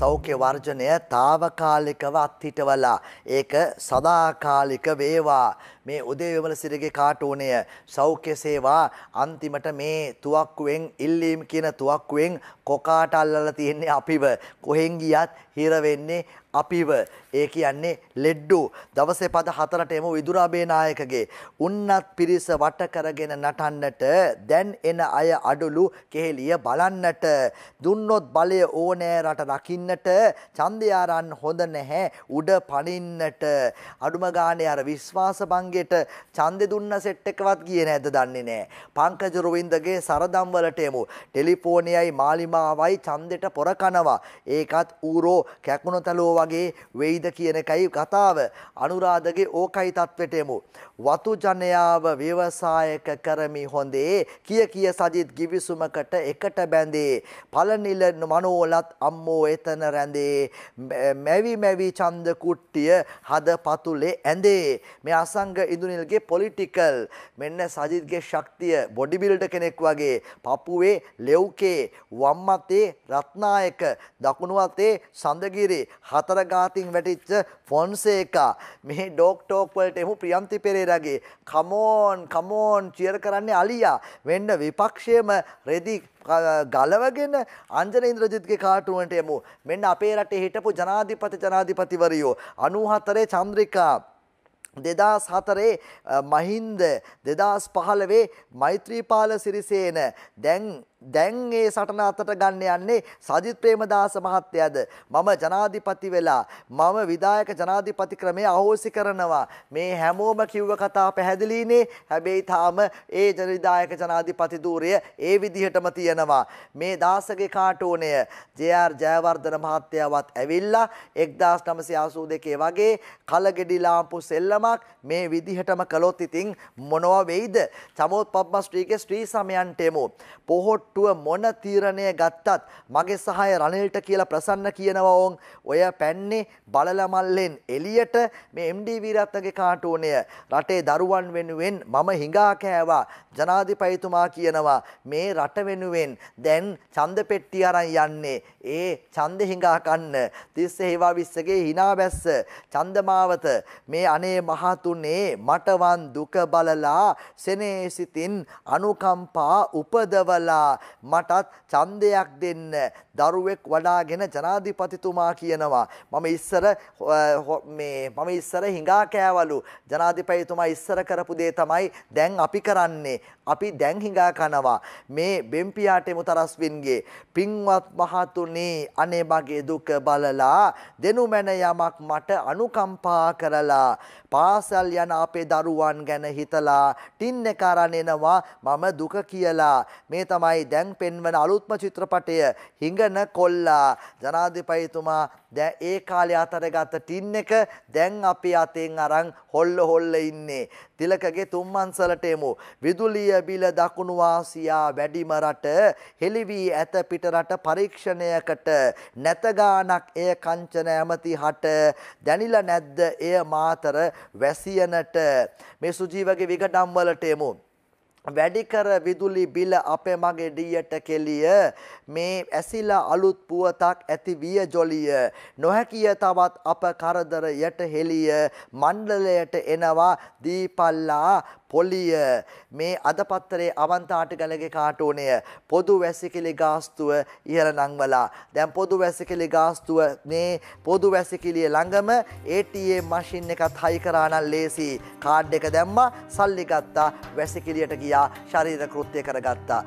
සෞඛ්‍ය වර්ජනය తాවකාලිකව අත්හිටවලා ඒක සදාකාලික වේවා මේ උදේ විමල සිරිගේ කාටෝනය සෞඛ්‍ය සේවා අන්තිමට මේ තුවක්කුවෙන් ඉල්ලීම් කියන තුවක්කුවෙන් කොකාට අල්ලලා තියෙන්නේ අපිව කොහෙන් ගියත් හිර වෙන්නේ අපිව ඒ කියන්නේ ලෙඩ්ඩු දවසේ පද හතරට එමු විදුරාබේ නායකගේ උන්නත් පිරිස වට කරගෙන නටන්නට දැන් එන අය අඩලු කෙහෙලිය බලන්නට දුන්නොත් බලය ඕනෑ රට රකින්නට ඡන්දයාරන් හොඳ නැහැ උඩ පනින්නට අඩුම ගානේ අර විශ්වාස භංගය හරියට ඡන්දෙ දුන්න සෙට් එකවත් ගියේ නැද්ද දන්නේ නැහැ. පංකජ රුවින්දගේ සරදම් වලට යමු. ටෙලිෆෝනියයි මාලිමාවයි ඡන්දෙට පොර කනවා. ඒකත් ඌරෝ කැකුණතලෝ වගේ වෙයිද කියන එකයි කතාව. අනුරාධගේ ඕකයි තත්වෙට යමු. වතු ජනයාව ව්‍යවසායක කරමි හොඳේ. කිය කිය සජිත් ගිවිසුමකට එකට බැඳේ. පළනිල මනෝලත් අම්මෝ එතන රැඳේ. මැවි මැවි ඡන්ද කුට්ටිය හද පතුලේ ඇඳේ. මේ අසංග සමග ඉඳුනිල්ගේ පොලිටිකල් මෙන්න සජිත්ගේ ශක්තිය බොඩිබිල්ඩ කෙනෙක් වගේ පපුවේ ලෙව්කේ වම්මතේ රත්නායක දකුණුවතේ සඳගිරි හතරගාතින් වැටිච්ච ෆොන්සේකා මේ ඩෝක්ටෝක්වලට එමු ප්‍රියන්ති පෙරේරගේ කමෝන් කමෝන් චියර කරන්නේ අලියා වෙන්න විපක්ෂයම රෙදි ගලවගෙන අන්ජන ඉන්ද්‍රජිත්ගේ කාටුවන්ට යමු මෙන්න අපේ රටේ හිටපු ජනාධිපති ජනාධිපතිවරියෝ අනුහතරේ චන්ද්‍රිකා දෙදස් හතරේ මහින්ද දෙදස් පහළවේ මෛත්‍රීපාල සිරිසේන දැන් දැන් ඒ සටන අතට ගන්න යන්නේ සජිත් ප්‍රේමදාස මහත්තයාද මම ජනාධිපති වෙලා මම විධායක ජනාධිපති ක්‍රමය අහෝසි කරනවා මේ හැමෝම කිව්ව කතා පැහැදිලිනේ හැබැයි තාම ඒ ජනවිධායක ජනාධිපති ධූරය ඒ විදිහටම තියෙනවා මේ දාසගේ කාටෝනය ජේ.ආර්. ජයවර්ධන මහත්තයාවත් ඇවිල්ලා 1982 වගේ කලගෙඩි ලාම්පු සෙල්ලමක් මේ විදිහටම කළොත් ඉතින් මොනවා වෙයිද? චමෝත් පබ්මස්ත්‍රීගේ ශ්‍රී සමයන්ට එමු. පොහොට් කොට්ටුව මොන තීරණය ගත්තත් මගේ සහය රනිල්ට කියලා ප්‍රසන්න කියනවා ඕන් ඔය පැන්නේ බලල මල්ලෙන් එලියට මේ MD වීරත්නගේ කාටුවනය රටේ දරුවන් වෙනුවෙන් මම හිඟා කෑවා ජනාධිපතිතුමා කියනවා මේ රට වෙනුවෙන් දැන් ඡන්ද පෙට්ටිය අරන් යන්නේ ඒ ඡන්ද හිඟා කන්න තිස්ස හේවා විස්සගේ hina බැස්ස ඡන්දමාවත මේ අනේ මහතුනේ මටවන් දුක බලලා සෙනෙහසිතින් අනුකම්පා උපදවලා මටත් ඡන්දයක් දෙන්න දරුවෙක් වඩාගෙන ජනාධිපතිතුමා කියනවා මම ඉස්සර මේ මම ඉස්සර හිඟා කෑවලු ජනාධිපතිතුමා ඉස්සර කරපු දේ තමයි දැන් අපි කරන්නේ අපි දැන් හිඟා කනවා මේ බෙම්පියාටෙමු තරස්වින්ගේ පින්වත් මහතුනි අනේ මගේ දුක බලලා දෙනුමැන යමක් මට අනුකම්පා කරලා පාසල් යන අපේ දරුවන් ගැන හිතලා ටින් එක අරන් එනවා මම දුක කියලා මේ තමයි දැන් පෙන්වන අලුත්ම චිත්‍රපටය හිඟන කොල්ලා ජනාධිපතිතුමා දැන් ඒ කාලේ අතරගත ටින් එක දැන් අපි අතෙන් අරන් හොල්ල හොල්ල ඉන්නේ තිලකගේ තුම්මන්සලට එමු විදුලිය බිල දකුණු ආසියා වැඩිම රට හෙළි වී ඇත පිට රට පරීක්ෂණයකට නැත ගානක් එය කංචන ඇමති හට දැනිලා නැද්ද එය මාතර වැසියනට මේ සුජීවගේ විගඩම් වලට එමු වැඩි කර විදුලි බිල අපේ මගේ ඩියට කෙලිය මේ ඇසිලා අලුත් පුවතක් ඇති විය ජොලිය නොහැකිය තවත් අප කරදරයට හෙලිය මණ්ඩලයට එනවා දීපල්ලා පොලිය මේ අදපත්තරේ අවන්ත ආටගලගේ කාටෝනය පොදු වැසිකිලි ගාස්තුව ඉහළ නංවලා දැන් පොදු වැසිකිලි ගාස්තුව මේ පොදු වැසිකිලිය ළඟම ඒටයේ මශින් එකත් හයිකරානල් ලේසි කාඩ් එක දැම්ම සල්ලිගත්තා වැසිකිලියට ගියා ශරීර කෘත්‍යය කරගත්තා